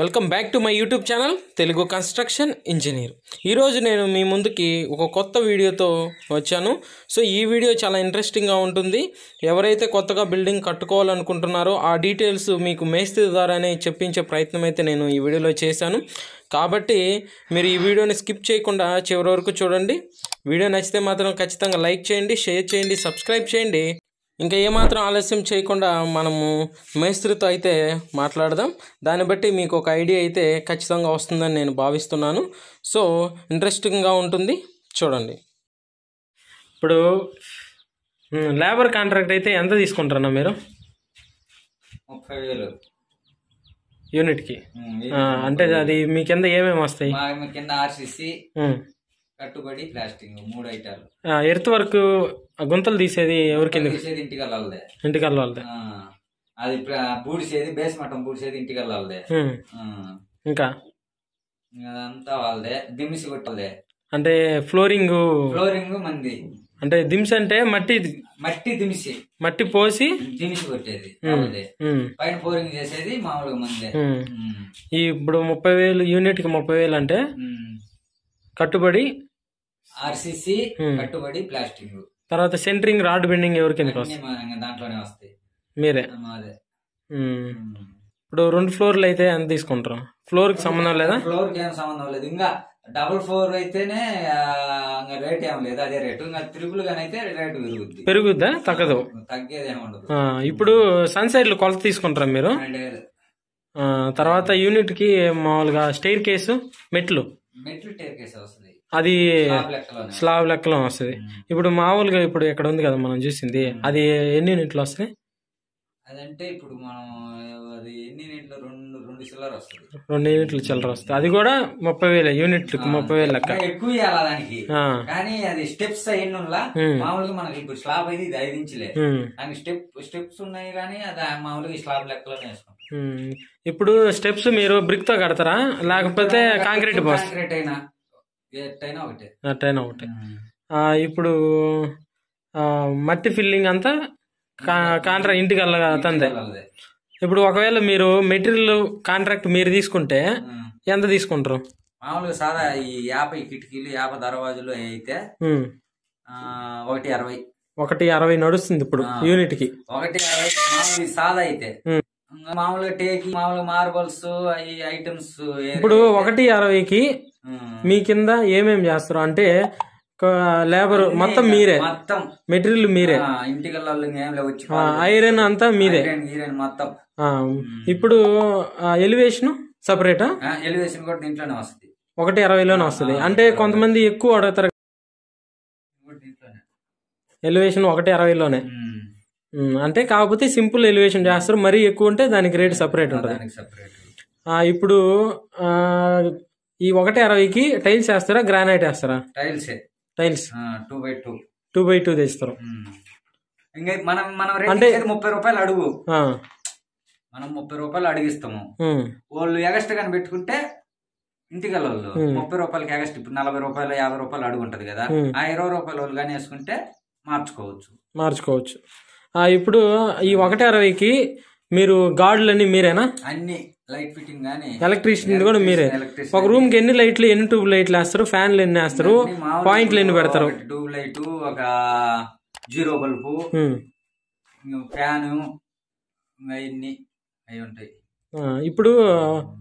welcome back to my YouTube channel Telugu construction engineer ఈరోజు నేను మీ ముందుకి ఒక కొత్త వీడియోతో వచ్చాను సో ఈ వీడియో చాలా ఇంట్రెస్టింగ్గా ఉంటుంది ఎవరైతే కొత్తగా బిల్డింగ్ కట్టుకోవాలనుకుంటున్నారో ఆ డీటెయిల్స్ మీకు మేస్త్రి ద్వారానే చెప్పించే ప్రయత్నం అయితే నేను ఈ వీడియోలో చేశాను కాబట్టి మీరు ఈ వీడియోని స్కిప్ చేయకుండా చివరి వరకు చూడండి వీడియో నచ్చితే మాత్రం ఖచ్చితంగా లైక్ చేయండి షేర్ చేయండి సబ్స్క్రైబ్ చేయండి ఇంకా ఏమాత్రం ఆలస్యం చేయకుండా మనము మేస్త్రితో అయితే మాట్లాడదాం దాన్ని బట్టి మీకు ఒక ఐడియా అయితే ఖచ్చితంగా వస్తుందని నేను భావిస్తున్నాను సో ఇంట్రెస్టింగ్గా ఉంటుంది చూడండి ఇప్పుడు లేబర్ కాంట్రాక్ట్ అయితే ఎంత తీసుకుంటారన్నా మీరు ముప్పై వేలు యూనిట్కి అంటే అది మీ కింద ఏమేమి వస్తాయి కింద ఆర్సీసీ కట్టుబడి ప్లాస్టింగ్ మూడు ఐటాలు ఎర్త్ వర్క్ గుంతలు తీసేది ఎవరికి తీసేది ఇంటికి వెళ్ళాలదే ఇంటికి వెళ్ళాలదే అది బూడిసేది బేస్ మటం బూడిసేది ఇంటికి వెళ్ళాలదే ఇంకా అదంతా వాళ్ళదే దిమిసి కొట్టదే అంటే ఫ్లోరింగ్ ఫ్లోరింగ్ మంది అంటే దిమ్స్ అంటే మట్టి మట్టి దిమిసి మట్టి పోసి దిమిసి కొట్టేది పైన ఫ్లోరింగ్ చేసేది మామూలుగా మందే ఇప్పుడు ముప్పై వేలు యూనిట్ కి ముప్పై వేలు అంటే కట్టుబడి ఆర్సీసీ కట్టుబడి ప్లాస్టింగ్ తర్వాత సెంటరింగ్ రాడ్ బెండింగ్ ఎవరికి దాంట్లోనే వస్తాయి మీరే మాదే ఇప్పుడు రెండు ఫ్లోర్లు అయితే ఎంత తీసుకుంటారు ఫ్లోర్ కి సంబంధం లేదా ఫ్లోర్ కి ఏం సంబంధం లేదు ఇంకా డబుల్ ఫ్లోర్ అయితేనే రేట్ ఏం లేదు అదే రేటు ఇంకా త్రిపుల్ అయితే రేట్ పెరుగుద్ది పెరుగుద్దా తగ్గదు తగ్గేది ఏముండదు ఇప్పుడు సన్ సైడ్ లో కొలత తీసుకుంటారా మీరు తర్వాత యూనిట్ కి మామూలుగా స్టేర్ కేసు మెట్లు మెట్లు స్టేర్ కేసు అది స్లాబ్ లెక్కలో వస్తుంది ఇప్పుడు మామూలుగా ఇప్పుడు ఎక్కడ ఉంది కదా మనం చూసింది అది ఎన్ని నీటిలో వస్తాయి అదంటే ఇప్పుడు మనం అది ఎన్ని నీటిలో రెండు రెండు చిల్లర వస్తుంది రెండు యూనిట్లు చిల్లర వస్తాయి అది కూడా ముప్పై వేల యూనిట్లకు ముప్పై వేల లెక్క ఎక్కువ దానికి కానీ అది స్టెప్స్ అయిన మామూలుగా మనకి ఇప్పుడు స్లాబ్ అయితే ఇది ఐదు ఇంచులే దానికి స్టెప్ స్టెప్స్ ఉన్నాయి కానీ అది మామూలుగా స్లాబ్ లెక్కలోనే వేస్తాం ఇప్పుడు స్టెప్స్ మీరు బ్రిక్ తో కడతారా లేకపోతే కాంక్రీట్ కాంక్రీట్ అయినా టైన్ ఒకటే ఇప్పుడు మట్టి ఫిల్లింగ్ అంతా కాంట్రాక్ట్ ఇంటికి వెళ్ళతందే ఇప్పుడు ఒకవేళ మీరు మెటీరియల్ కాంట్రాక్ట్ మీరు తీసుకుంటే ఎంత తీసుకుంటారు మామూలుగా సాదా ఈ యాభై కిటికీలు యాభై దర్వాజులు అయితే ఒకటి అరవై ఒకటి అరవై నడుస్తుంది ఇప్పుడు యూనిట్ కి ఒకటి అరవై సాదా అయితే మామూలుగా టేకి మామూలుగా మార్బల్స్ అవి ఐటమ్స్ ఇప్పుడు ఒకటి అరవైకి మీ కింద ఏమేమి చేస్తారు అంటే లేబర్ మొత్తం మీరే మొత్తం మెటీరియల్ మీరే ఇంటికి ఐరన్ అంతా మీరే మొత్తం ఇప్పుడు ఎలివేషన్ సపరేటా ఎలివేషన్ కూడా దీంట్లోనే వస్తుంది ఒకటి అరవైలోనే వస్తుంది అంటే కొంతమంది ఎక్కువ అడుగుతారు ఎలివేషన్ ఒకటి అరవైలోనే అంటే కాకపోతే సింపుల్ ఎలివేషన్ చేస్తారు మరీ ఎక్కువ ఉంటే దానికి రేట్ సపరేట్ ఉంటుంది ఇప్పుడు ఈ ఒకటి అరవైకి టైల్స్ వేస్తారా గ్రానైట్ వేస్తారా tiles tiles two by two two by two తెస్తారు ఇంకా మనం మనం అంటే ముప్పై రూపాయలు అడుగు మనం ముప్పై రూపాయలు అడిగిస్తాము వాళ్ళు ఎగస్ట్ కానీ పెట్టుకుంటే ఇంటికి వాళ్ళు ముప్పై రూపాయలకి ఎగస్ట్ ఇప్పుడు నలభై రూపాయలు యాభై రూపాయలు అడుగు ఉంటది కదా ఆ ఇరవై రూపాయలు వాళ్ళు కానీ వేసుకుంటే మార్చుకోవచ్చు మార్చుకోవచ్చు ఇప్పుడు ఈ ఒకటి అరవైకి మీరు గాడులన్నీ మీరేనా అన్ని లైట్ ఫిట్టింగ్ ఎలక్ట్రీషియన్ కూడా మీరే ఒక రూమ్ కి ఎన్ని లైట్లు ఎన్ని ట్యూబ్ లైట్లు వేస్తారు ఫ్యాన్లు ఎన్ని వేస్తారు పాయింట్లు ఎన్ని పెడతారు ట్యూబ్ లైట్ ఒక జీరో బల్బు ఫ్యాను అవన్నీ అవి ఉంటాయి ఇప్పుడు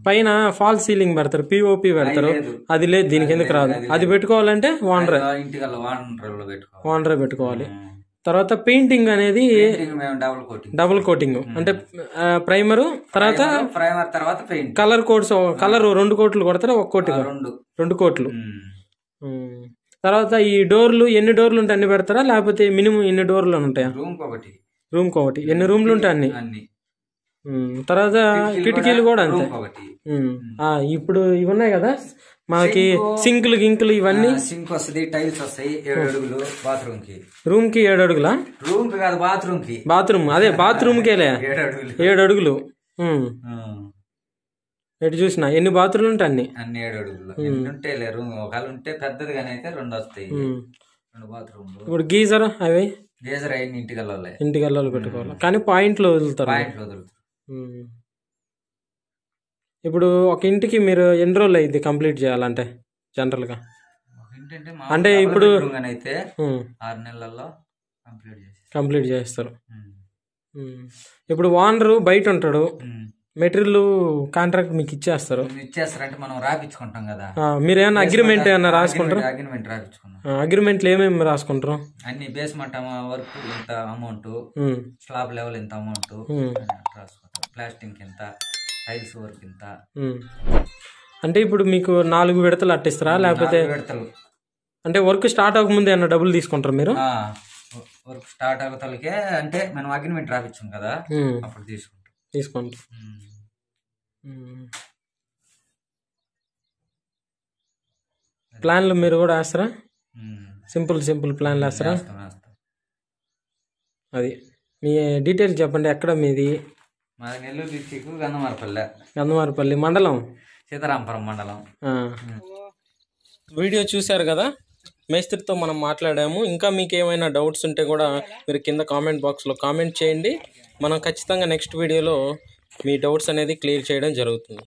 పైన ఫాల్ సీలింగ్ పెడతారు పిఓపి పెడతారు అది లేదు దీనికి ఎందుకు రాదు అది పెట్టుకోవాలంటే వాండరే ఇంటికల్లా వాండరే పెట్టుకోవాలి తర్వాత పెయింటింగ్ అనేది డబుల్ కోటింగ్ అంటే ప్రైమర్ తర్వాత ప్రైమర్ తర్వాత పెయింట్ కలర్ కోట్స్ కలర్ రెండు కోట్లు కొడతారు ఒక కోటి రెండు కోట్లు తర్వాత ఈ డోర్లు ఎన్ని డోర్లు ఉంటాయి అన్ని పెడతారా లేకపోతే మినిమం ఎన్ని డోర్లు ఉంటాయా రూమ్ ఒకటి రూమ్ ఒకటి ఎన్ని రూమ్లు ఉంటాయి అన్ని తర్వాత కిటికీలు కూడా అంతే ఇప్పుడు ఇవి ఉన్నాయి కదా మాకి సింకులు గింకులు ఇవన్నీ సింక్ వస్తుంది టైల్స్ వస్తాయి ఏడు అడుగులు బాత్రూమ్ కి రూమ్ కి ఏడు అడుగులా రూమ్ కి కాదు బాత్రూమ్ కి బాత్రూమ్ అదే బాత్రూమ్ కేలే ఏడు అడుగులు ఎటు చూసినా ఎన్ని బాత్రూమ్లు ఉంటాయి అన్ని అన్ని ఏడు అడుగులు రూమ్ ఒకవేళ ఉంటే పెద్దదిగా అయితే రెండు వస్తాయి రెండు బాత్రూమ్ ఇప్పుడు గీజర్ అవి గీజర్ అయ్యి ఇంటికి వెళ్ళాలి ఇంటికి వెళ్ళాలి పెట్టుకోవాలి కానీ పాయింట్లు వదులుతారు పాయింట్లు వదులుతారు ఇప్పుడు ఒక ఇంటికి మీరు ఎన్ని రోజులు అయింది కంప్లీట్ చేయాలంటే జనరల్గా గా అంటే ఇప్పుడు- అయితే ఆరు నెలల్లో కంప్లీట్ చేస్తారు ఇప్పుడు ఓనరు బయట ఉంటాడు మెటీరియల్ కాంట్రాక్ట్ మీకు ఇచ్చేస్తారు ఇచ్చేస్తారంటే మనం రాపించుకుంటాం కదా మీరు ఏమైనా అగ్రిమెంట్ ఏమైనా రాసుకుంటారు అగ్రిమెంట్ రాపించుకున్నాం ఏమేమి రాసుకుంటారు అన్ని బేస్మెంట్ వర్క్ ఇంత అమౌంట్ స్లాబ్ లెవెల్ ఇంత అమౌంట్ రాసుకుంటాం ప్లాస్టింగ్ ఇంత ఐల్స్ వర్క్ ఇంత అంటే ఇప్పుడు మీకు నాలుగు విడతలు అట్టిస్తారా లేకపోతే విడతలు అంటే వర్క్ స్టార్ట్ అవ్వక ముందు అన్న డబ్బులు తీసుకుంటారు మీరు వర్క్ స్టార్ట్ అవ్వతలకే అంటే మనం అగ్రిమెంట్ రాపించాం కదా అప్పుడు తీసుకుంటాం తీసుకుంటాం ప్లాన్లు మీరు కూడా వేస్తారా సింపుల్ సింపుల్ ప్లాన్లు వేస్తారా అది మీ డీటెయిల్స్ చెప్పండి ఎక్కడ మీది నెల్లూరు డిస్టిక్ గంధమారపల్లి మండలం సీతారాంపురం మండలం వీడియో చూశారు కదా మేస్త్రితో మనం మాట్లాడాము ఇంకా మీకు ఏమైనా డౌట్స్ ఉంటే కూడా మీరు కింద కామెంట్ బాక్స్లో కామెంట్ చేయండి మనం ఖచ్చితంగా నెక్స్ట్ వీడియోలో మీ డౌట్స్ అనేది క్లియర్ చేయడం జరుగుతుంది